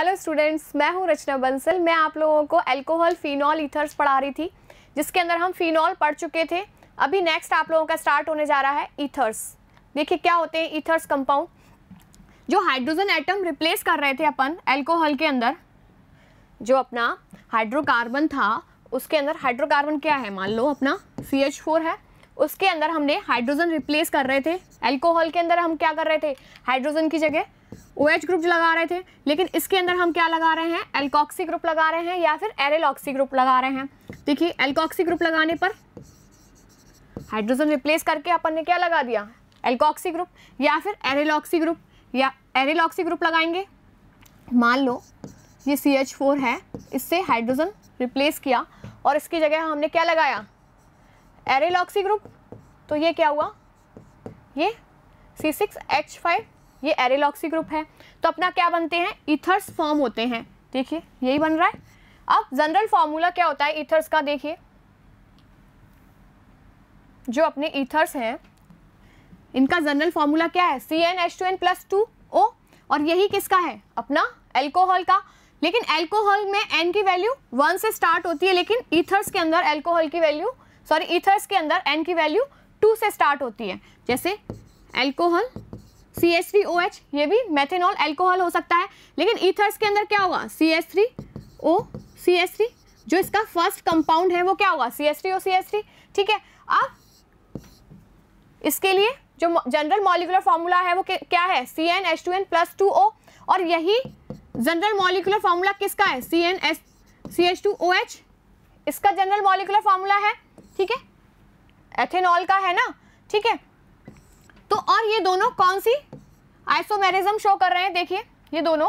hello students मैं हूं रचना बंसल मैं आप लोगों को अल्कोहल फिनॉल ईथर्स पढ़ा रही थी जिसके अंदर हम फिनॉल पढ़ चुके थे अभी नेक्स्ट आप लोगों का स्टार्ट होने जा रहा है ईथर्स देखिए क्या होते हैं ईथर्स कंपाउंड जो हाइड्रोजन एटम रिप्लेस कर रहे थे अपन एल्कोहल के अंदर जो अपना हाइड्रोकार्बन था उसके अंदर हाइड्रोकार्बन क्या है मान लो अपना सी है उसके अंदर हमने हाइड्रोजन रिप्लेस कर रहे थे एल्कोहल के अंदर हम क्या कर रहे थे हाइड्रोजन की जगह ओ OH ग्रुप लगा रहे थे लेकिन इसके अंदर हम क्या लगा रहे हैं एल्कॉक्सी ग्रुप लगा रहे हैं या फिर एरेलॉक्सी ग्रुप लगा रहे हैं देखिए एल्कॉक्सी ग्रुप लगाने पर हाइड्रोजन रिप्लेस करके अपन ने क्या लगा दिया एल्कॉक्सी ग्रुप या फिर एरेलॉक्सी ग्रुप या एरेलॉक्सी ग्रुप लगाएंगे मान लो ये सी एच फोर है इससे हाइड्रोजन रिप्लेस किया और इसकी जगह हमने क्या लगाया एरेलॉक्सी ग्रुप तो ये क्या हुआ ये सी सिक्स एच फाइव ये एरेलॉक्सी ग्रुप है तो अपना क्या बनते हैं इथर्स फॉर्म होते हैं देखिए यही बन रहा है अब जनरल फॉर्मूला क्या होता है इथर्स का देखिए जो अपने इथर्स हैं इनका जनरल फॉर्मूला क्या है C n H two n plus two O और यही किसका है अपना एल्कोहल का लेकिन एल्कोहल में एन की वैल्यू वन से स्टार्ट होती है लेकिन ईथर्स के अंदर एल्कोहल की वैल्यू सॉरी ईथर्स के अंदर एन की वैल्यू टू से स्टार्ट होती है जैसे alcohol C S three O H ये भी मेथेनॉल एल्कोहल हो सकता है लेकिन ईथर्स के अंदर क्या होगा C S three O C S three जो इसका फर्स्ट कंपाउंड है वो क्या होगा C S three O C S three ठीक है अब इसके लिए जो जनरल मॉलिकुलर फॉर्मूला है वो क्या है C n H two n plus two O और यही जनरल मॉलिकुलर फॉर्मूला किसका है C n S C H two O H इसका जनरल मॉलिकुलर फॉर्मूला है ठीक है एथेनॉल का है ना ठीक है तो और ये दोनों कौन सी आइसोमेरिज्म शो कर रहे हैं देखिए ये दोनों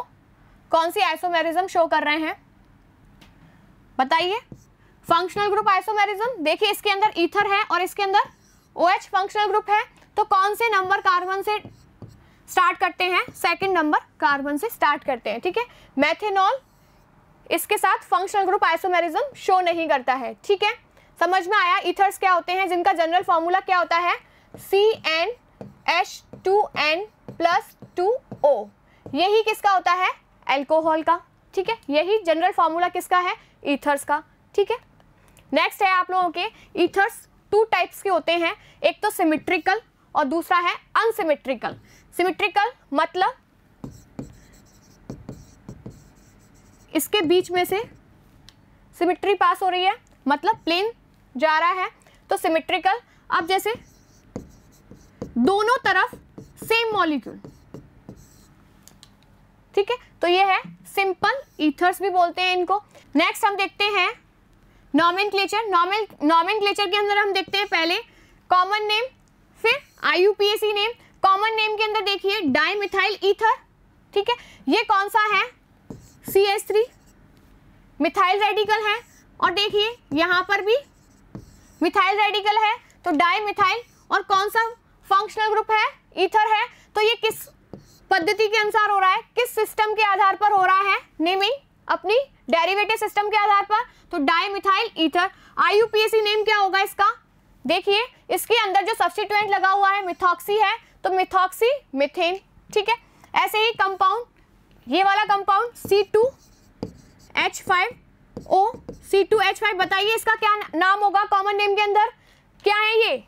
कौन सी आइसोमेरिज्म शो कर रहे हैं बताइए फंक्शनल ग्रुप आइसोमेरिज्म देखिए इसके अंदर ईथर है और इसके अंदर ओ OH फंक्शनल ग्रुप है तो कौन से नंबर कार्बन से स्टार्ट करते हैं सेकंड नंबर कार्बन से स्टार्ट करते हैं ठीक है मैथेनॉल इसके साथ फंक्शनल ग्रुप आइसोमेरिज्म शो नहीं करता है ठीक है समझ में आया ईथर्स क्या होते हैं जिनका जनरल फॉर्मूला क्या होता है C n H two n plus two O यही किसका होता है एल्कोहल का ठीक है यही जनरल फार्मूला किसका है ईथर्स का ठीक है नेक्स्ट है आप लोगों के ईथर्स टू टाइप्स के होते हैं एक तो सिमेट्रिकल और दूसरा है अनसिमेट्रिकल सिमेट्रिकल मतलब इसके बीच में से सिमेट्री पास हो रही है मतलब प्लेन जा रहा है तो सिमेट्रिकल अब जैसे दोनों तरफ सेम मॉलिक्यूल ठीक है तो ये है सिंपल ईथर्स भी बोलते हैं इनको नेक्स्ट हम देखते हैं नॉमिन क्लेचर नॉमिन नॉमिन क्लेचर के अंदर हम देखते हैं पहले कॉमन नेम फिर आई नेम कॉमन नेम के अंदर देखिए मिथाइल ईथर ठीक है ये कौन सा है C S three methyl radical है और देखिए यहाँ पर भी मिथाइल रेडिकल है तो डाई मिथाइल और कौन सा फंक्शनल ग्रुप है ईथर है तो ये किस पद्धति के अनुसार हो रहा है किस सिस्टम के आधार पर हो रहा है नेमिंग अपनी डेरिवेटिव सिस्टम के आधार पर तो डाइमिथाइल ईथर आईयूपीएसी नेम क्या होगा इसका देखिए इसके अंदर जो सब्सिट्यूएंट लगा हुआ है मिथॉक्सी है तो मिथॉक्सी मिथेन ठीक है ऐसे ही कंपाउंड ये वाला compound C two H five O C two H five बताइए इसका क्या नाम होगा कॉमन नेम के अंदर क्या है ये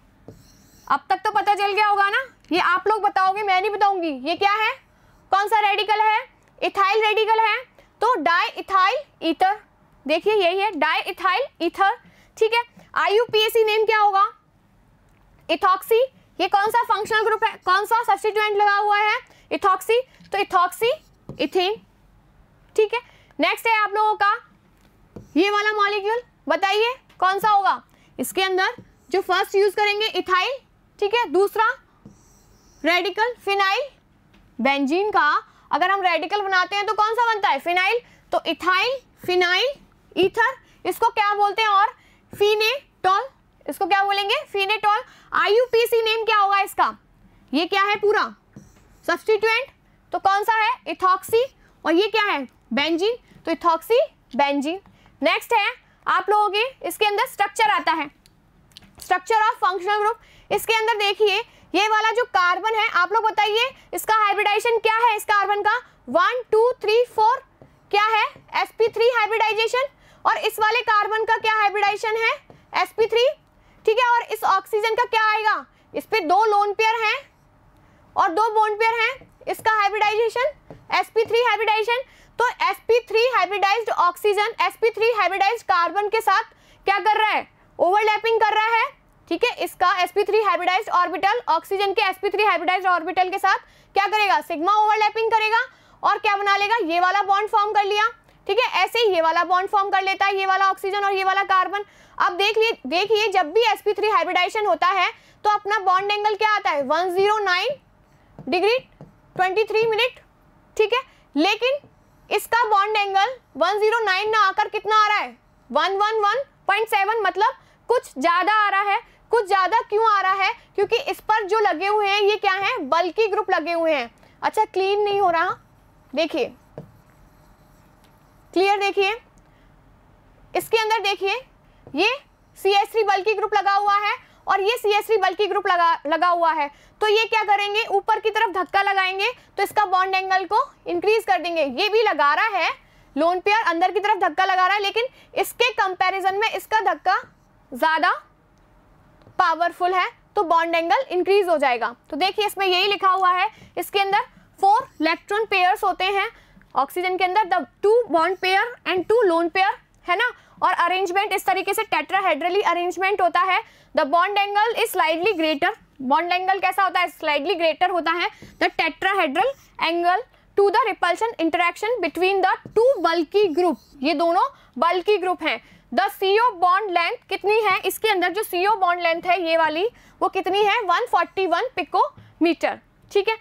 अब तक तो पता चल गया होगा ना ये आप लोग बताओगे मैं नहीं बताऊंगी ये क्या है कौन सा रेडिकल है इथाइल रेडिकल है तो डाई इथाइल ईथर देखिए यही है डाई इथाइल ईथर ठीक है आईयूपीएसी नेम क्या होगा इथॉक्सी ये कौन सा फंक्शनल ग्रुप है कौन सा सब्सिट्यूएंट लगा हुआ है इथॉक्सी तो इथॉक्सी इथेन ठीक है नेक्स्ट है आप लोगों का ये वाला मॉलिक्यूल बताइए कौन सा होगा इसके अंदर जो फर्स्ट यूज करेंगे इथाइल ठीक है दूसरा रेडिकल फिनाइल बेंजीन का अगर हम रेडिकल बनाते हैं तो कौन सा बनता है फिनाइल तो इथाइल फिनाइल ईथर इसको क्या बोलते हैं और फिनेटॉल इसको क्या बोलेंगे फिनेटॉल आईयूपीसी नेम क्या होगा इसका ये क्या है पूरा सब्सटीट्यूएंट तो कौन सा है इथॉक्सी और ये क्या है बेंजीन तो इथॉक्सी बेंजीन नेक्स्ट है आप लोगों के इसके अंदर स्ट्रक्चर आता है स्ट्रक्चर ऑफ फंक्शनल ग्रुप इसके अंदर देखिए ये वाला जो कार्बन है आप लोग बताइए इसका हाइब्रिडाइजेशन क्या है इस कार्बन का वन टू थ्री फोर क्या है sp3 हाइब्रिडाइजेशन और इस वाले कार्बन का क्या हाइब्रिडाइजेशन है sp3 ठीक है और इस ऑक्सीजन का क्या आएगा इस पे दो लोन पेयर हैं और दो बोन पेयर हैं इसका हाइब्रिडाइजेशन sp3 हाइब्रिडाइजेशन तो sp3 hybridised oxygen sp3 hybridised carbon के साथ क्या कर रहा है ओवरलैपिंग कर रहा है ठीक है इसका sp3 हाइब्रिडाइज्ड ऑर्बिटल ऑक्सीजन के sp3 हाइब्रिडाइज्ड ऑर्बिटल के साथ क्या करेगा सिग्मा ओवरलैपिंग करेगा और क्या बना लेगा ये वाला बॉन्ड फॉर्म कर लिया ठीक है ऐसे ही ये वाला बॉन्ड फॉर्म कर लेता है ये वाला ऑक्सीजन और ये वाला कार्बन अब देख लिए देखिए जब भी sp3 हाइब्रिडाइजेशन होता है तो अपना बॉन्ड एंगल क्या आता है 109 डिग्री 23 मिनट ठीक है लेकिन इसका बॉन्ड एंगल 109 ना आकर कितना आ रहा है 111.7 मतलब कुछ ज़्यादा आ रहा है कुछ ज़्यादा क्यों आ रहा है क्योंकि इस पर जो लगे हुए हैं ये क्या है बल्कि ग्रुप लगे हुए हैं अच्छा क्लीन नहीं हो रहा देखिए क्लियर देखिए इसके अंदर देखिए ये C S three bulky group लगा हुआ है और ये C S three bulky group लगा लगा हुआ है तो ये क्या करेंगे ऊपर की तरफ धक्का लगाएंगे तो इसका बॉन्ड एंगल को इंक्रीज कर देंगे ये भी लगा रहा है लोन पेयर अंदर की तरफ धक्का लगा रहा है लेकिन इसके कंपैरिजन में इसका धक्का ज़्यादा पावरफुल है तो बॉन्ड एंगल इंक्रीज हो जाएगा तो देखिए इसमें यही लिखा हुआ है इसके अंदर फोर इलेक्ट्रॉन पेयर्स होते हैं ऑक्सीजन के अंदर the two bond pair and two lone pair है ना और अरेंजमेंट इस तरीके से टेट्राहेड्रली अरेंजमेंट होता है the bond angle is slightly greater bond angle कैसा होता है स्लाइडली ग्रेटर होता है the tetrahedral angle to the repulsion interaction between the two bulky group ये दोनों बल्की ग्रुप हैं द सीओ बॉन्ड लेंथ कितनी है इसके अंदर जो सीओ बॉन्ड लेंथ है ये वाली वो कितनी है 141 पिकोमीटर ठीक है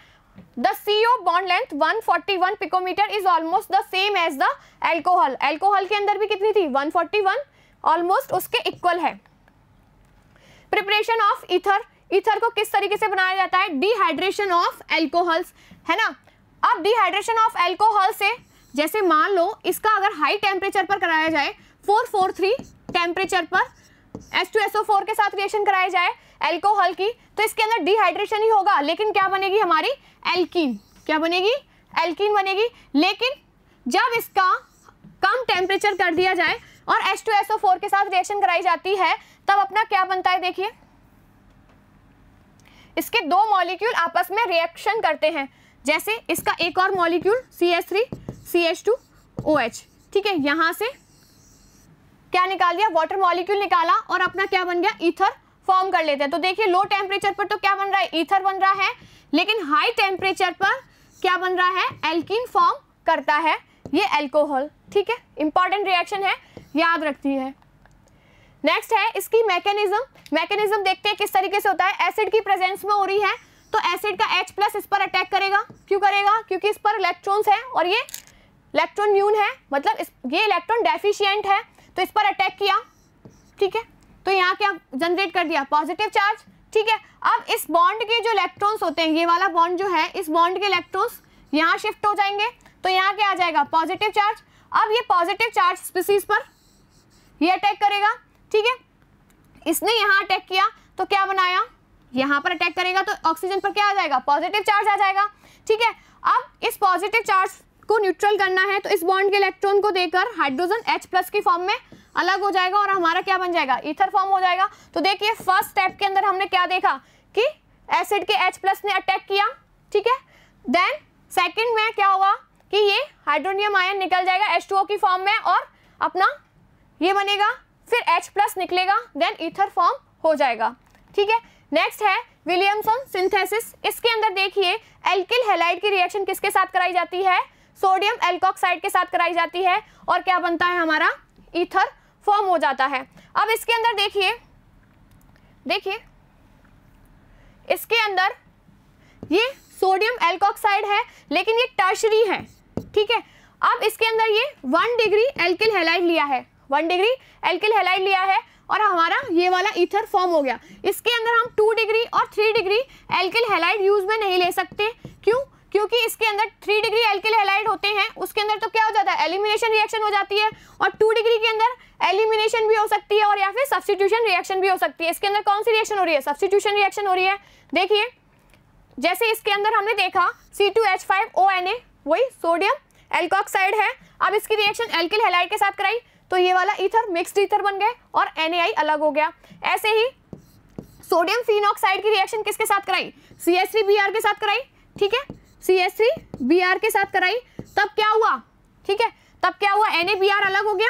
the C O bond length 141 picometre is almost the same as the alcohol alcohol के अंदर भी कितनी थी 141 ऑलमोस्ट उसके इक्वल है प्रिपरेशन ऑफ इथर इथर को किस तरीके से बनाया जाता है डिहाइड्रेशन ऑफ एल्कोहल्स है ना अब डिहाइड्रेशन ऑफ एल्कोहल से जैसे मान लो इसका अगर हाई टेम्परेचर पर कराया जाए फोर फोर थ्री टेम्परेचर पर H two S O four के साथ रिएक्शन कराया जाए एल्कोहल की तो इसके अंदर डिहाइड्रेशन ही होगा लेकिन क्या बनेगी हमारी एल्कीन क्या बनेगी एल्कीन बनेगी लेकिन जब इसका कम टेम्परेचर कर दिया जाए और H two S O four के साथ रिएक्शन कराई जाती है तब अपना क्या बनता है देखिए इसके दो मॉलिक्यूल आपस में रिएक्शन करते हैं जैसे इसका एक और molecule C S three C H two O H ठीक है यहाँ से क्या निकाल दिया वाटर मॉलिक्यूल निकाला और अपना क्या बन गया ईथर फॉर्म कर लेते हैं तो देखिए लो टेम्परेचर पर तो क्या बन रहा है ईथर बन रहा है लेकिन हाई टेम्परेचर पर क्या बन रहा है एल्किन फॉर्म करता है ये एल्कोहल ठीक है इंपॉर्टेंट रिएक्शन है याद रखती है नेक्स्ट है इसकी मैकेनिज्म मैकेनिज्म देखते हैं किस तरीके से होता है एसिड की प्रेजेंस में हो रही है तो एसिड का H प्लस इस पर अटैक करेगा क्यों करेगा क्योंकि इस पर इलेक्ट्रॉन्स हैं और ये इलेक्ट्रॉन न्यून है मतलब इस ये इलेक्ट्रॉन डेफिशिएंट है तो इस पर अटैक किया ठीक है तो यहाँ क्या जनरेट कर दिया पॉजिटिव चार्ज ठीक है अब इस बॉन्ड के जो इलेक्ट्रॉन्स होते हैं ये वाला बॉन्ड जो है इस बॉन्ड के इलेक्ट्रॉन्स यहाँ शिफ्ट हो जाएंगे तो यहाँ क्या आ जाएगा पॉजिटिव चार्ज अब ये पॉजिटिव चार्ज स्पीसीज पर ये अटैक करेगा ठीक है इसने यहाँ अटैक किया तो क्या बनाया यहाँ पर अटैक करेगा तो ऑक्सीजन पर क्या आ जाएगा पॉजिटिव चार्ज आ जाएगा ठीक है अब इस पॉजिटिव चार्ज को न्यूट्रल करना है तो इस बॉन्ड के इलेक्ट्रॉन को देकर हाइड्रोजन H प्लस की फॉर्म में अलग हो जाएगा और हमारा क्या बन जाएगा ईथर फॉर्म हो जाएगा तो देखिए फर्स्ट स्टेप के अंदर हमने क्या देखा कि एसिड के H प्लस ने अटैक किया ठीक है देन सेकेंड में क्या होगा कि ये हाइड्रोनियम आयन निकल जाएगा H2O की फॉर्म में और अपना ये बनेगा फिर एच प्लस निकलेगा देन ईथर फॉर्म हो जाएगा ठीक है नेक्स्ट है विलियमसन सिंथेसिस इसके अंदर देखिए एल्किल हेलाइड की रिएक्शन किसके साथ कराई जाती है सोडियम एल्कोक्साइड के साथ कराई जाती है और क्या बनता है हमारा ईथर फॉर्म हो जाता है अब इसके अंदर देखिए देखिए इसके अंदर ये सोडियम एल्कोक्साइड है लेकिन ये टर्शरी है ठीक है अब इसके अंदर ये वन डिग्री एल्किल हेलाइड लिया है वन डिग्री एल्किल हेलाइड लिया है और हमारा ये वाला ईथर फॉर्म हो गया इसके अंदर हम टू डिग्री और three degree alkyl halide use में नहीं ले सकते क्यों क्योंकि इसके अंदर थ्री डिग्री एल्किल हेलाइड होते हैं उसके अंदर तो क्या हो जाता है एलिमिनेशन रिएक्शन हो जाती है और टू डिग्री के अंदर एलिमिनेशन भी हो सकती है और या फिर सब्सटीट्यूशन रिएक्शन भी हो सकती है इसके अंदर कौन सी रिएक्शन हो रही है सब्सटीट्यूशन रिएक्शन हो रही है देखिए जैसे इसके अंदर हमने देखा C two H five O N A वही सोडियम एल्कोक्साइड है अब इसकी रिएक्शन एल्किल हेलाइड के साथ कराई तो ये वाला ईथर मिक्सड ईथर बन गए और एन अलग हो गया ऐसे ही सोडियम फिनोक्साइड की रिएक्शन किसके साथ कराई सी के साथ कराई ठीक है C S three B R के साथ कराई तब क्या हुआ ठीक है तब क्या हुआ एन ए बी आर अलग हो गया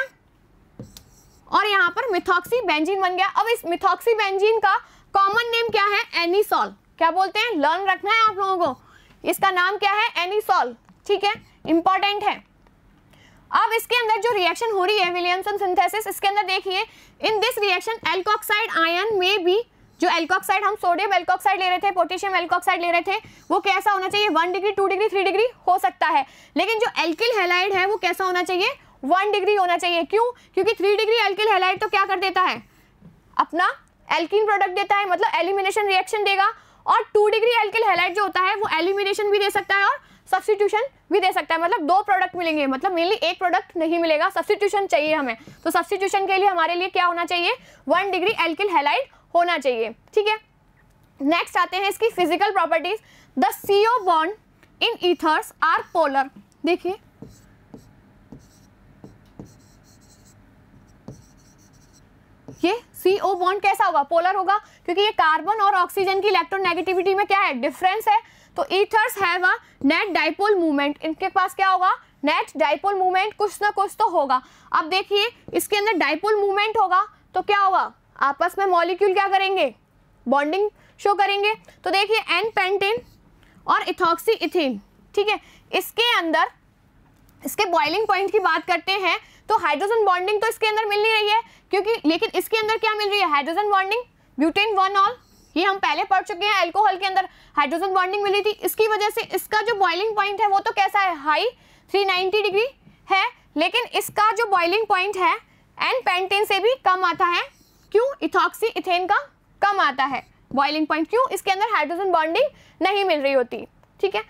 और यहां पर मिथॉक्सी बेंजीन बन गया अब इस मिथॉक्सी बेंजीन का कॉमन नेम क्या है एनीसॉल क्या बोलते हैं लर्न रखना है आप लोगों को इसका नाम क्या है एनीसॉल ठीक है इंपॉर्टेंट है अब इसके अंदर जो रिएक्शन हो रही है विलियमसन सिंथेसिस इसके अंदर देखिए in this reaction alkoxide ion में बी जो एल्कोक्साइड हम सोडियम एल्कोक्साइड ले रहे थे पोटेशियम एल्कोक्साइड ले रहे थे वो कैसा होना चाहिए one degree two degree three degree हो सकता है लेकिन जो एल्किल हेलाइड है वो कैसा होना चाहिए वन डिग्री होना चाहिए क्यों क्योंकि थ्री डिग्री एल्किल हेलाइड तो क्या कर देता है अपना एल्किन प्रोडक्ट देता है मतलब एलिमिनेशन रिएक्शन देगा और टू डिग्री एल्किल हेलाइड जो होता है वो एलिमिनेशन भी दे सकता है और सब्सटीट्यूशन भी दे सकता है मतलब दो प्रोडक्ट मिलेंगे मतलब मेनली एक प्रोडक्ट नहीं मिलेगा सब्सटीट्यूशन चाहिए हमें तो सब्सटीट्यूशन के लिए हमारे लिए क्या होना चाहिए वन डिग्री एल्किल हेलाइड होना चाहिए ठीक है नेक्स्ट आते हैं इसकी physical properties the C O bond in ethers are polar देखिए ये सी बॉन्ड कैसा होगा पोलर होगा क्योंकि ये कार्बन और ऑक्सीजन की इलेक्ट्रोनेगेटिविटी में क्या है डिफरेंस है तो ethers have a net dipole movement इनके पास क्या होगा नेट डाइपोल मूवमेंट कुछ ना कुछ तो होगा अब देखिए इसके अंदर डाइपोल मूवमेंट होगा तो क्या होगा आपस में मॉलिक्यूल क्या करेंगे बॉन्डिंग शो करेंगे तो देखिए एन पेंटेन और इथॉक्सी इथिन ठीक है इसके अंदर इसके बॉइलिंग पॉइंट की बात करते हैं तो हाइड्रोजन बॉन्डिंग तो इसके अंदर मिल नहीं रही है क्योंकि लेकिन इसके अंदर क्या मिल रही है hydrogen bonding butane one ol ये हम पहले पढ़ चुके हैं एल्कोहल के अंदर हाइड्रोजन बॉन्डिंग मिली थी इसकी वजह से इसका जो बॉइलिंग पॉइंट है वो तो कैसा है हाई 390 डिग्री है लेकिन इसका जो बॉइलिंग पॉइंट है एन पेंटेन से भी कम आता है क्यों इथॉक्सी इथेन का कम आता है बॉइलिंग पॉइंट क्यों इसके अंदर हाइड्रोजन बॉन्डिंग नहीं मिल रही होती ठीक है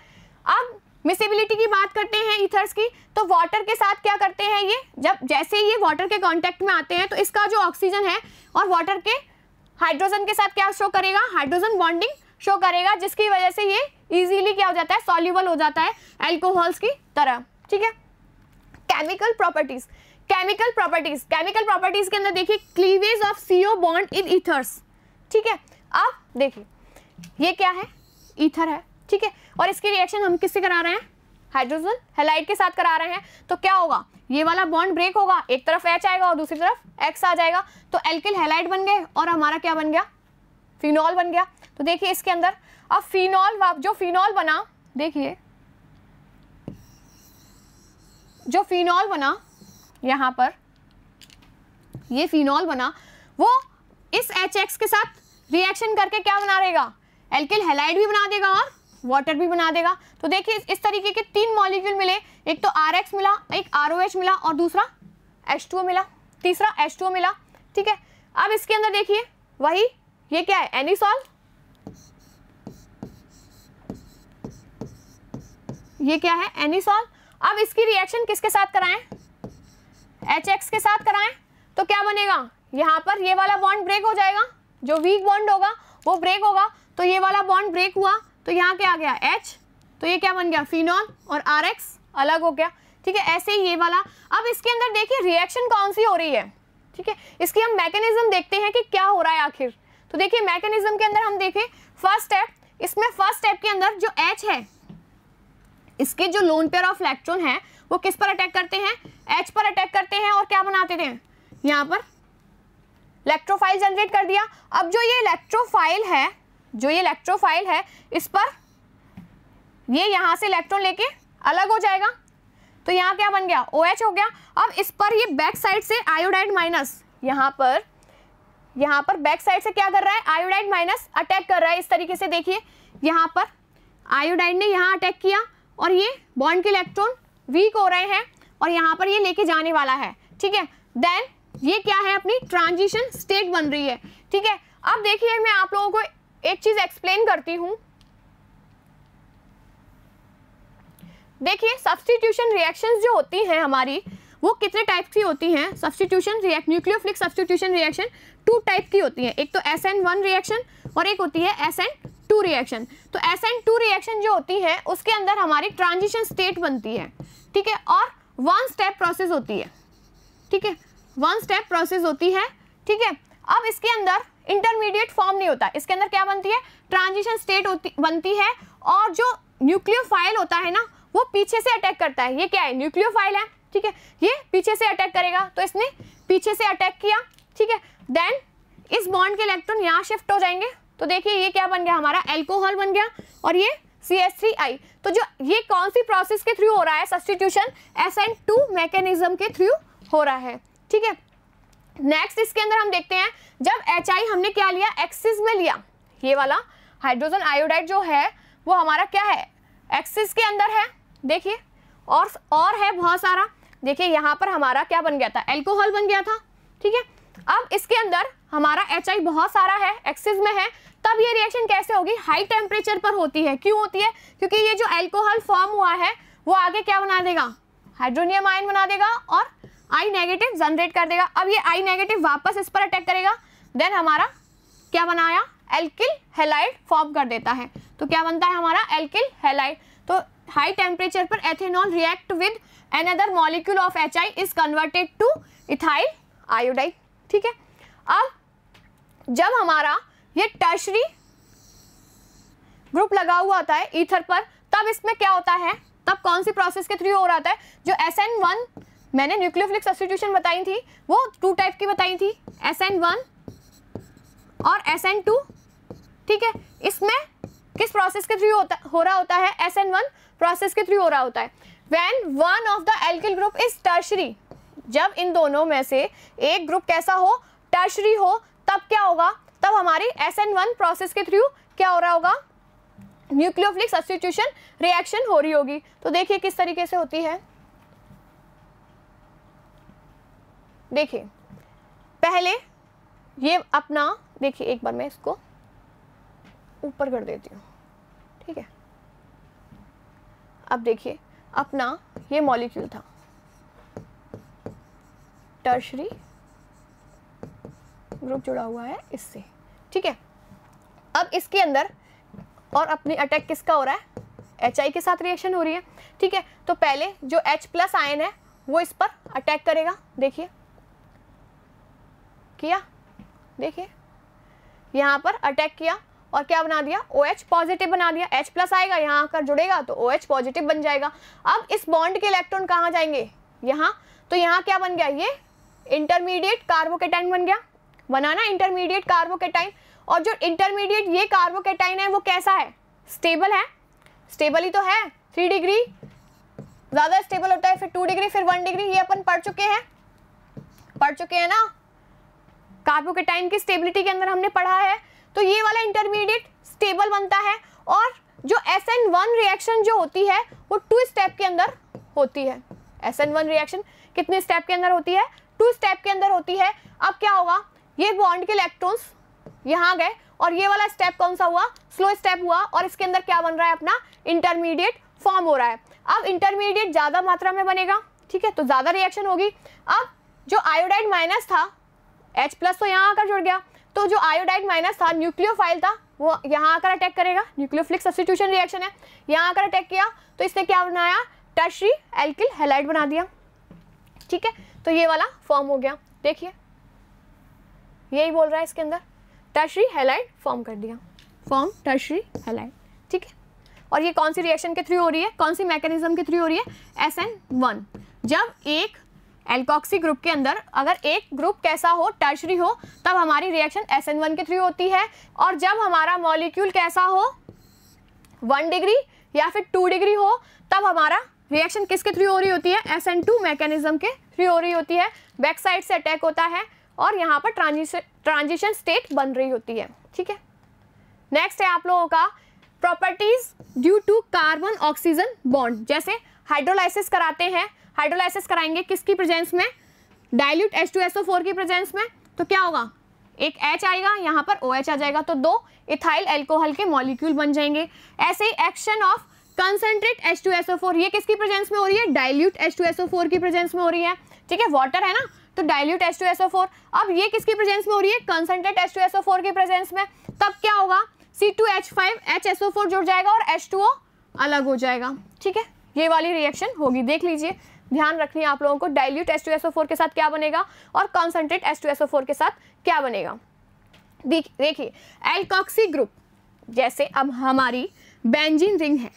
अब मिसेबिलिटी की बात करते हैं ईथर्स की तो वाटर के साथ क्या करते हैं ये जब जैसे ये वाटर के कांटेक्ट में आते हैं तो इसका जो ऑक्सीजन है और वाटर के हाइड्रोजन के साथ क्या शो करेगा हाइड्रोजन बॉन्डिंग शो करेगा जिसकी वजह से ये इजीली क्या हो जाता है सॉल्यूबल हो जाता है एल्कोहल्स की तरह ठीक है chemical properties chemical properties chemical properties के अंदर देखिए cleavage of C O bond in ethers ठीक है अब देखिए ये क्या है ईथर है ठीक है और इसकी रिएक्शन हम किससे करा रहे हैं हाइड्रोजन हेलाइट के साथ करा रहे हैं तो क्या होगा ये वाला बॉन्ड ब्रेक होगा एक तरफ एच आएगा और दूसरी तरफ एक्स आ जाएगा तो एल्किल हेलाइट बन गए और हमारा क्या बन गया फिनॉल बन गया तो देखिए इसके अंदर अब फिनॉल जो फिनॉल बना देखिए जो फिनॉल बना यहाँ पर ये फिनॉल बना वो इस एच एक्स के साथ रिएक्शन करके क्या बना देगा एल्किल हेलाइड भी बना देगा और वाटर भी बना देगा तो देखिए इस तरीके के तीन मॉलिक्यूल मिले एक तो आर एक्स मिला एक आर ओ एच मिला और दूसरा एच टू ओ मिला तीसरा एच टू ओ मिला ठीक है अब इसके अंदर देखिए वही ये क्या है एनिसॉल ये क्या है एनिसॉल अब इसकी रिएक्शन किसके साथ कराएं एच एक्स के साथ कराएं तो क्या बनेगा यहाँ पर ये वाला बॉन्ड ब्रेक हो जाएगा जो वीक बॉन्ड होगा वो ब्रेक होगा तो ये वाला बॉन्ड ब्रेक हुआ तो यहाँ क्या आ गया एच तो ये क्या बन गया फिनॉल और आर एक्स अलग हो गया ठीक है ऐसे ही ये वाला अब इसके अंदर देखिए रिएक्शन कौन सी हो रही है ठीक है इसकी हम मैकेनिज्म देखते हैं कि क्या हो रहा है आखिर तो देखिए मैकेनिज्म के अंदर हम देखें फर्स्ट स्टेप इसमें फर्स्ट स्टेप के अंदर जो एच है इसके जो लोन पेयर ऑफ इलेक्ट्रॉन है वो किस पर अटैक करते हैं एच पर अटैक करते हैं और क्या बनाते थे यहाँ पर इलेक्ट्रोफाइल जनरेट कर दिया अब जो ये इलेक्ट्रोफाइल है जो ये इलेक्ट्रोफाइल है इस पर ये यहाँ से इलेक्ट्रॉन लेके अलग हो जाएगा तो यहाँ क्या बन गया ओ OH हो गया अब इस पर ये बैक साइड से आयोडाइड माइनस यहाँ पर यहाँ पर बैक साइड से क्या कर रहा है आयोडाइड माइनस अटैक कर रहा है इस तरीके से देखिए यहाँ पर आयोडाइड ने यहाँ अटैक किया और ये बॉन्ड के इलेक्ट्रॉन वीक हो रहे हैं और यहाँ पर ये लेके जाने वाला है ठीक है देन ये क्या है अपनी ट्रांजिशन स्टेट बन रही है ठीक है अब देखिए मैं आप लोगों को एक चीज़ एक्सप्लेन करती हूँ देखिए सब्सटीट्यूशन रिएक्शंस जो होती हैं हमारी वो कितने टाइप की होती हैं substitution react nucleophilic substitution reaction two type की होती है एक तो एस एन वन रिएक्शन और एक होती है एस एन टू रिएक्शन तो एस एन टू रिएक्शन जो होती है उसके अंदर हमारी ट्रांजिशन स्टेट बनती है ठीक है और वन स्टेप प्रोसेस होती है ठीक है वन स्टेप प्रोसेस होती है ठीक है अब इसके अंदर इंटरमीडिएट फॉर्म नहीं होता इसके अंदर क्या बनती है ट्रांजिशन स्टेट होती बनती है और जो न्यूक्लियोफाइल होता है ना वो पीछे से अटैक करता है ये क्या है न्यूक्लियोफाइल है ठीक है ये पीछे से अटैक करेगा तो इसने पीछे से अटैक किया ठीक है देन इस बॉन्ड के इलेक्ट्रॉन यहाँ शिफ्ट हो जाएंगे तो देखिए ये क्या बन गया हमारा एल्कोहल बन गया और ये सी एस थ्री आई तो जो ये कौन सी प्रोसेस के थ्रू हो रहा है substitution S N two mechanism के थ्रू हो रहा है ठीक है नेक्स्ट इसके अंदर हम देखते हैं जब एच आई हमने क्या लिया एक्सिस में लिया ये वाला हाइड्रोजन आयोडाइड जो है वो हमारा क्या है एक्सिस के अंदर है देखिए और और है बहुत सारा देखिए यहाँ पर हमारा क्या बन गया था एल्कोहल बन गया था ठीक है अब इसके अंदर हमारा एच बहुत सारा है एक्सिस में है तब ये रिएक्शन कैसे होगी हाई टेम्परेचर पर होती है क्यों होती है क्योंकि ये जो एल्कोहल फॉर्म हुआ है वो आगे क्या बना देगा हाइड्रोनियम आयन बना देगा और आई नेगेटिव जनरेट कर देगा अब ये आई नेगेटिव वापस इस पर अटैक करेगा देन हमारा क्या बनाया एल्किल हेलाइड फॉर्म कर देता है तो क्या बनता है हमारा एल्किल हेलाइड तो हाई टेम्परेचर पर ethanol react with another molecule of H I is converted to ethyl iodide ठीक है अब जब हमारा ये टर्शरी ग्रुप लगा हुआ होता है ईथर पर तब इसमें क्या होता है तब कौन सी प्रोसेस के थ्रू हो रहा है जो एस एन वन मैंने न्यूक्लियोफिलिक सब्सटीट्यूशन बताई थी वो टू टाइप की बताई थी एस एन वन और एस एन टू ठीक है इसमें किस प्रोसेस के थ्रू होता हो रहा होता है एस एन वन प्रोसेस के थ्रू हो रहा होता है when one of the alkyl group is tertiary जब इन दोनों में से एक ग्रुप कैसा हो टर्शरी हो तब क्या होगा तब हमारी एस एन वन प्रोसेस के थ्रू क्या हो रहा होगा न्यूक्लियोफिलिक सब्सटीट्यूशन रिएक्शन हो रही होगी तो देखिए किस तरीके से होती है देखिए पहले ये अपना देखिए एक बार मैं इसको ऊपर कर देती हूँ ठीक है अब देखिए अपना ये मॉलिक्यूल था टर्शरी ग्रुप जुड़ा हुआ है इससे ठीक है अब इसके अंदर और अपनी अटैक किसका हो रहा है एच के साथ रिएक्शन हो रही है ठीक है तो पहले जो एच प्लस आयन है वो इस पर अटैक करेगा देखिए किया देखिए यहाँ पर अटैक किया और क्या बना दिया ओ OH पॉजिटिव बना दिया एच प्लस आएगा यहाँ आकर जुड़ेगा तो ओ OH पॉजिटिव बन जाएगा अब इस बॉन्ड के इलेक्ट्रॉन कहाँ जाएंगे यहाँ तो यहाँ क्या बन गया ये इंटरमीडिएट कार्बोकेटाइन बन गया बनाना इंटरमीडिएट कार्बोकेटाइन और जो इंटरमीडिएट ये कार्बोकेटाइन है वो कैसा है स्टेबल है स्टेबल ही तो है थ्री डिग्री ज़्यादा स्टेबल होता है फिर टू डिग्री फिर वन डिग्री ये अपन पढ़ चुके हैं पढ़ चुके हैं ना कार्बोकेटाइन की स्टेबिलिटी के अंदर हमने पढ़ा है तो ये वाला इंटरमीडिएट स्टेबल बनता है और जो एस एन वन रिएक्शन जो होती है वो टू स्टेप के अंदर होती है एस एन वन रिएक्शन कितने स्टेप के अंदर होती है टू स्टेप के अंदर होती है अब क्या होगा ये बॉन्ड के इलेक्ट्रॉन्स यहाँ गए और ये वाला स्टेप कौन सा हुआ स्लो स्टेप हुआ और इसके अंदर क्या बन रहा है अपना इंटरमीडिएट फॉर्म हो रहा है अब इंटरमीडिएट ज़्यादा मात्रा में बनेगा ठीक है तो ज़्यादा रिएक्शन होगी अब जो आयोडाइड माइनस था H प्लस तो यहाँ आकर जुड़ गया तो जो आयोडाइड माइनस था न्यूक्लियोफाइल था वो यहाँ आकर अटैक करेगा न्यूक्लियोफ्लिक सब्सटीट्यूशन रिएक्शन है यहाँ आकर अटैक किया तो इसने क्या बनाया टर्शरी एल्किल हेलाइड बना दिया ठीक है तो ये वाला फॉर्म हो गया देखिए यही बोल रहा है इसके अंदर टर्शरी हेलाइड फॉर्म कर दिया फॉर्म टर्शरी हेलाइड ठीक है और ये कौन सी रिएक्शन के थ्रू हो रही है कौन सी मैकेनिज्म के थ्रू हो रही है एस एन वन जब एक एल्कॉक्सी ग्रुप के अंदर अगर एक ग्रुप कैसा हो टर्शरी हो तब हमारी रिएक्शन एस एन वन के थ्रू होती है और जब हमारा मॉलिक्यूल कैसा हो वन डिग्री या फिर टू डिग्री हो तब हमारा रिएक्शन किसके थ्रू हो रही होती है एस एन टू मैकेनिज्म के थ्रू हो रही होती है बैक साइड से अटैक होता है और यहाँ पर ट्रांजिशन स्टेट बन रही होती है ठीक है नेक्स्ट है आप लोगों का properties due to carbon oxygen bond जैसे हाइड्रोलाइसिस कराते हैं हाइड्रोलाइसिस कराएंगे किसकी प्रेजेंस में dilute S two O four की प्रेजेंस में तो क्या होगा एक H आएगा यहाँ पर OH आ जाएगा तो दो इथाइल एल्कोहल के मॉलिक्यूल बन जाएंगे ऐसे ही एक्शन ऑफ कंसनट्रेट फोर ये किसकी प्रेजेंस में हो रही है dilute H two dilute four की प्रेजेंस में हो रही है ठीक है वाटर है ना तो dilute H two dilute four अब ये किसकी प्रेजेंस में हो रही है कंसनट्रेट फोर की प्रेजेंस में तब क्या होगा C two H H five C2H5 four जुड़ जाएगा और एच टू ओ अलग हो जाएगा ठीक है ये वाली रिएक्शन होगी देख लीजिए ध्यान रखनी आप लोगों को dilute H two dilute four के साथ क्या बनेगा और एच टू कंसनट्रेट फोर के साथ क्या बनेगा देखिए एल्कॉक्सी ग्रुप जैसे अब हमारी बेंजीन रिंग है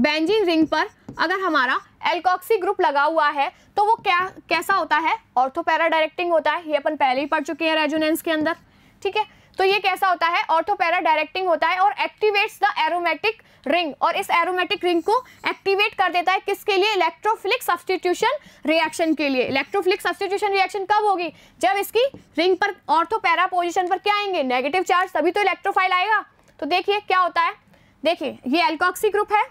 बेंजीन रिंग पर अगर हमारा एल्कॉक्सी ग्रुप लगा हुआ है तो वो क्या कैसा होता है ऑर्थोपैरा डायरेक्टिंग होता है ये अपन पहले ही पढ़ चुके हैं रेजोनेंस के अंदर ठीक है तो ये कैसा होता है ऑर्थोपैरा डायरेक्टिंग होता है और एक्टिवेट्स द एरोमेटिक रिंग और इस एरोमेटिक रिंग को एक्टिवेट कर देता है किसके लिए इलेक्ट्रोफिलिक सब्सटीट्यूशन रिएक्शन के लिए इलेक्ट्रोफिलिक सब्सटीट्यूशन रिएक्शन कब होगी जब इसकी रिंग पर ऑर्थोपैरा पोजिशन पर क्या आएंगे नेगेटिव चार्ज तभी तो इलेक्ट्रोफाइल आएगा तो देखिए क्या होता है देखिए ये एल्कॉक्सी ग्रुप है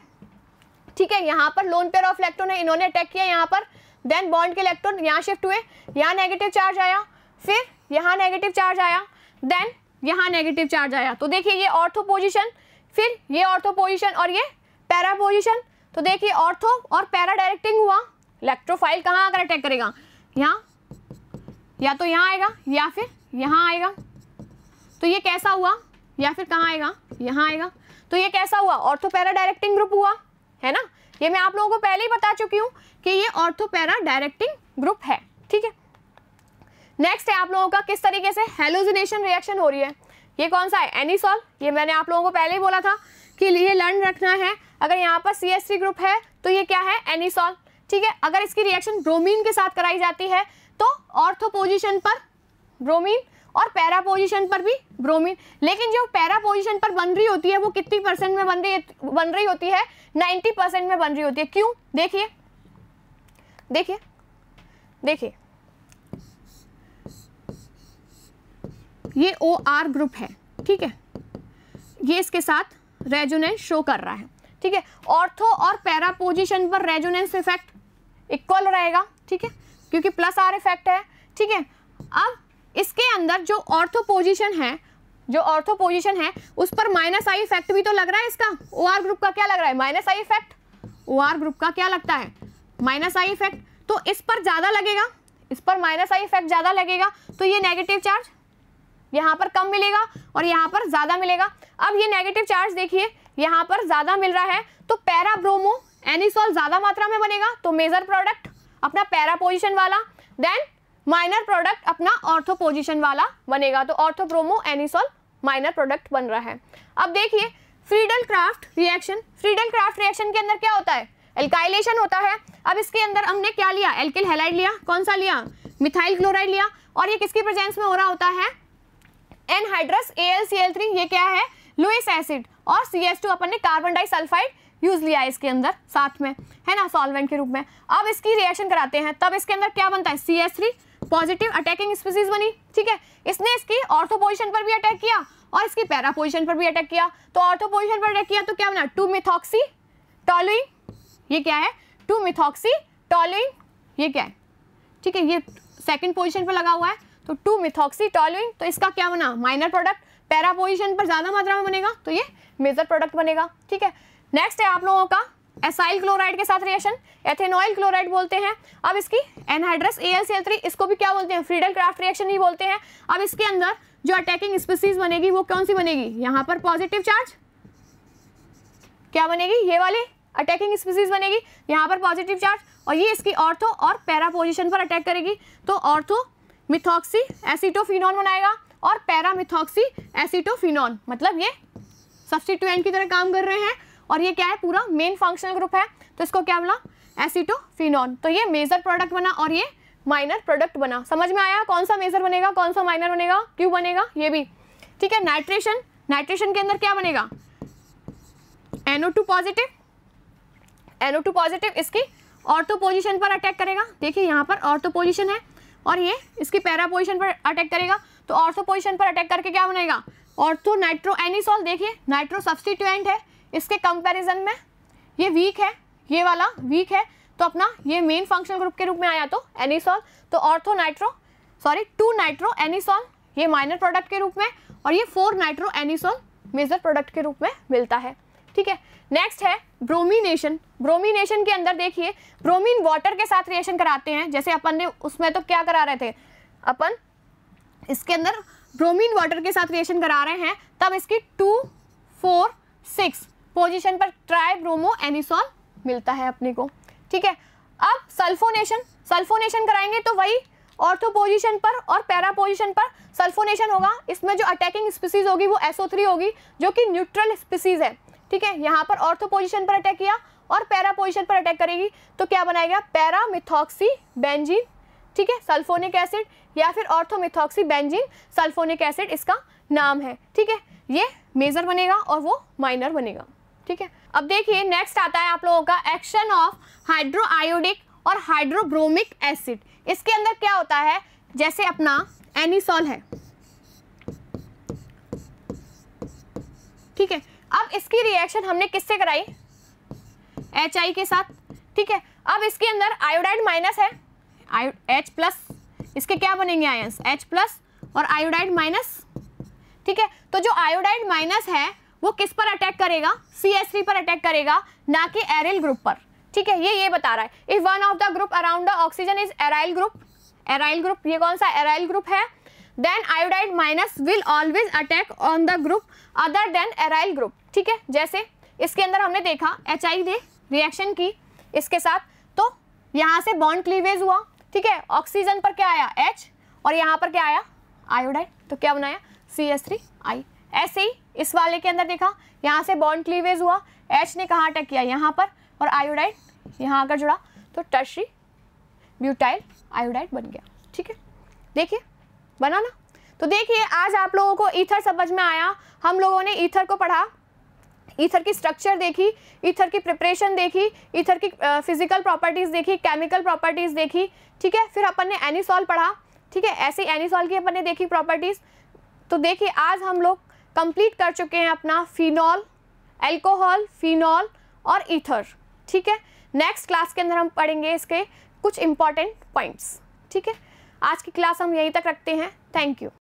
ठीक है यहाँ पर लोन पेयर ऑफ इलेक्ट्रॉन है इन्होंने अटैक किया यहाँ पर देन बॉन्ड के इलेक्ट्रॉन यहाँ शिफ्ट हुए यहाँ नेगेटिव चार्ज आया फिर यहाँ नेगेटिव चार्ज आया देन यहाँ नेगेटिव चार्ज आया तो देखिए ये ऑर्थो पोजिशन फिर ये ऑर्थो पोजिशन और ये पैरा पोजिशन तो देखिए ऑर्थो और पैरा डायरेक्टिंग हुआ इलेक्ट्रोफाइल कहाँ आकर अटैक करेगा यहाँ या तो यहाँ आएगा या फिर यहाँ आएगा तो ये कैसा हुआ या फिर कहाँ आएगा यहाँ आएगा तो ये कैसा हुआ ऑर्थोपैरा डायरेक्टिंग ग्रुप हुआ है ना ये मैं आप लोगों को पहले ही बता चुकी हूँ कि ये ऑर्थोपैरा डायरेक्टिंग ग्रुप है ठीक है नेक्स्ट है आप लोगों का किस तरीके से हेलोजिनेशन रिएक्शन हो रही है ये कौन सा है एनीसॉल ये मैंने आप लोगों को पहले ही बोला था कि ये लर्न रखना है अगर यहाँ पर सी ग्रुप है तो ये क्या है एनीसॉल ठीक है अगर इसकी रिएक्शन ब्रोमीन के साथ कराई जाती है तो ऑर्थो पोजिशन पर ब्रोमीन और पैरा पोजिशन पर भी ब्रोमीन लेकिन जो पैरा पोजिशन पर बन रही होती है वो कितनी परसेंट में बन रही बन रही होती है 90 परसेंट में बन रही होती है क्यों देखिए देखिए देखिए ये ओ आर ग्रुप है ठीक है ये इसके साथ रेजोनेंस शो कर रहा है ठीक है ऑर्थो और पैरा पोजिशन पर रेजोनेंस इफेक्ट इक्वल रहेगा ठीक है क्योंकि प्लस आर इफेक्ट है ठीक है अब इसके अंदर जो ऑर्थो पोजिशन है जो ऑर्थो पोजिशन है उस पर माइनस आई इफेक्ट भी तो लग रहा है इसका ओ आर ग्रुप का क्या लग रहा है minus I effect O R group का क्या लगता है माइनस आई इफेक्ट तो इस पर ज़्यादा लगेगा इस पर माइनस आई इफेक्ट ज़्यादा लगेगा तो ये नेगेटिव चार्ज यहाँ पर कम मिलेगा और यहाँ पर ज़्यादा मिलेगा अब ये नेगेटिव चार्ज देखिए यहाँ पर ज़्यादा मिल रहा है तो पैराब्रोमो एनिसोल ज़्यादा मात्रा में बनेगा तो मेजर प्रोडक्ट अपना पैरा पोजिशन वाला देन माइनर प्रोडक्ट अपना ऑर्थो पोजिशन वाला बनेगा तो ortho bromo anisole minor product बन रहा है अब देखिए Friedel Crafts reaction Friedel Crafts reaction के अंदर क्या होता है एल्काइलेशन होता है अब इसके अंदर हमने क्या लिया एल्किल हेलाइड लिया कौन सा लिया मिथाइल क्लोराइड लिया और ये किसकी प्रेजेंस में हो रहा होता है anhydrous A L L C three ये क्या है लुइस एसिड और सी एस टू अपन ने कार्बन डाइसल्फाइड यूज लिया है इसके अंदर साथ में है ना सॉल्वेंट के रूप में अब इसकी रिएक्शन कराते हैं तब इसके अंदर क्या बनता है C S three positive attacking species बनी ठीक है इसने इसकी ऑर्थो पोजिशन पर भी अटैक किया और इसकी पैरा पोजिशन पर भी अटैक किया तो ऑर्थो पोजिशन पर अटैक किया तो क्या बना टू मिथॉक्सी टॉलिन ये क्या है टू मिथॉक्सी टॉलिन ये क्या है ठीक है ये सेकेंड पोजिशन पर लगा हुआ है तो टू मिथॉक्सी टॉलिन तो इसका क्या बना माइनर प्रोडक्ट पैरा पोजिशन पर ज़्यादा मात्रा में बनेगा तो ये मेजर प्रोडक्ट बनेगा ठीक है नेक्स्ट है आप लोगों का एसाइल क्लोराइड के साथ रिएक्शन एथेनॉइल क्लोराइड बोलते हैं अब इसकी एनहाइड्रस ए इसको भी क्या बोलते हैं फ्रीडल क्राफ्ट रिएक्शन ही बोलते हैं अब इसके अंदर जो अटैकिंग स्पीसीज बनेगी वो कौन सी बनेगी यहाँ पर पॉजिटिव चार्ज क्या बनेगी ये वाली अटैकिंग स्पीसीज बनेगी यहाँ पर पॉजिटिव चार्ज और ये इसकी ऑर्थो और पैरा पोजिशन पर अटैक करेगी तो ऑर्थो मिथॉक्सी एसिटोफिनॉन बनाएगा और पैरामिथॉक्सी एसिटोफिनॉन मतलब ये सब्सटीट्यूएंट की तरह काम कर रहे हैं और ये क्या है पूरा मेन फंक्शनल ग्रुप है तो इसको क्या बोला एसिटोफिनॉन तो ये मेजर प्रोडक्ट बना और ये माइनर प्रोडक्ट बना समझ में आया कौन सा मेजर बनेगा कौन सा माइनर बनेगा क्यों बनेगा ये भी ठीक है नाइट्रेशन नाइट्रेशन के अंदर क्या बनेगा NO two positive NO two positive इसकी ऑर्थो पोजिशन पर अटैक करेगा देखिए यहाँ पर ऑर्थो पोजिशन है और ये इसकी पैरा पोजिशन पर अटैक करेगा तो ऑर्थो पोजिशन पर अटैक करके क्या बनेगा ऑर्थो नाइट्रो एनिसॉल देखिए नाइट्रो सब्सटीट्यूएंट है इसके कंपैरिजन में ये वीक है ये वाला वीक है तो अपना ये मेन फंक्शनल ग्रुप के रूप में आया तो एनिसॉल तो ortho nitro sorry two nitro anisole ये माइनर प्रोडक्ट के रूप में और ये four nitro anisole major product के रूप में मिलता है ठीक है नेक्स्ट है ब्रोमिनेशन ब्रोमिनेशन के अंदर देखिए ब्रोमीन वाटर के साथ रिएक्शन कराते हैं जैसे अपन ने उसमें तो क्या करा रहे थे अपन इसके अंदर ब्रोमीन वाटर के साथ रिएक्शन करा रहे हैं तब इसकी टू फोर सिक्स पोजीशन पर ट्राई ब्रोमो एनिसॉन मिलता है अपने को ठीक है अब सल्फोनेशन सल्फोनेशन कराएंगे तो वही ऑर्थो पोजीशन पर और पैरा पोजीशन पर सल्फोनेशन होगा इसमें जो अटैकिंग स्पीसीज होगी वो थ्री होगी जो कि न्यूट्रल स्पीसीज है ठीक है यहाँ पर ऑर्थो पोजिशन पर अटैक किया और पैरा पोजिशन पर अटैक करेगी तो क्या बनाएगा पैरा मिथॉक्सी बेंजीन ठीक है सल्फोनिक एसिड या फिर ऑर्थोमिथॉक्सी बेंजीन सल्फोनिक एसिड इसका नाम है ठीक है ये मेजर बनेगा और वो माइनर बनेगा ठीक है अब देखिए नेक्स्ट आता है आप लोगों का एक्शन ऑफ हाइड्रो आयोडिक और हाइड्रोब्रोमिक एसिड इसके अंदर क्या होता है जैसे अपना एनिसॉल है ठीक है अब इसकी रिएक्शन हमने किससे कराई एच आई के साथ ठीक है अब इसके अंदर आयोडाइड माइनस है एच प्लस इसके क्या बनेंगे आयंस एच प्लस और आयोडाइड माइनस ठीक है तो जो आयोडाइड माइनस है वो किस पर अटैक करेगा सी पर अटैक करेगा ना कि एरिल ग्रुप पर ठीक है ये ये बता रहा है if one of the group around the oxygen is aryl group aryl group ये कौन सा एराइल ग्रुप है then iodide minus will always attack on the group other than aryl group ठीक है जैसे इसके अंदर हमने देखा एच आई रिएक्शन की इसके साथ तो यहाँ से बॉन्ड क्लीवेज हुआ ठीक है ऑक्सीजन पर क्या आया एच और यहाँ पर क्या आया आयोडाइड तो क्या बनाया सी एस थ्री आई ऐसे ही इस वाले के अंदर देखा यहाँ से बॉन्ड क्लीवेज हुआ एच ने कहाँ अटैक किया यहाँ पर और आयोडाइड यहाँ आकर जुड़ा तो टर्शी ब्यूटाइल आयोडाइड बन गया ठीक है देखिए बना ना तो देखिए आज आप लोगों को ईथर समझ में आया हम लोगों ने ईथर को पढ़ा ईथर की स्ट्रक्चर देखी ईथर की प्रिपरेशन देखी ईथर की फिजिकल प्रॉपर्टीज़ देखी केमिकल प्रॉपर्टीज़ देखी ठीक है फिर अपन ने एनिसॉल पढ़ा ठीक है ऐसे एनिसॉल की अपन ने देखी प्रॉपर्टीज़ तो देखिए आज हम लोग कंप्लीट कर चुके हैं अपना फिनॉल एल्कोहल फिनॉल और ईथर ठीक है नेक्स्ट क्लास के अंदर हम पढ़ेंगे इसके कुछ इंपॉर्टेंट पॉइंट्स ठीक है आज की क्लास हम यहीं तक रखते हैं थैंक यू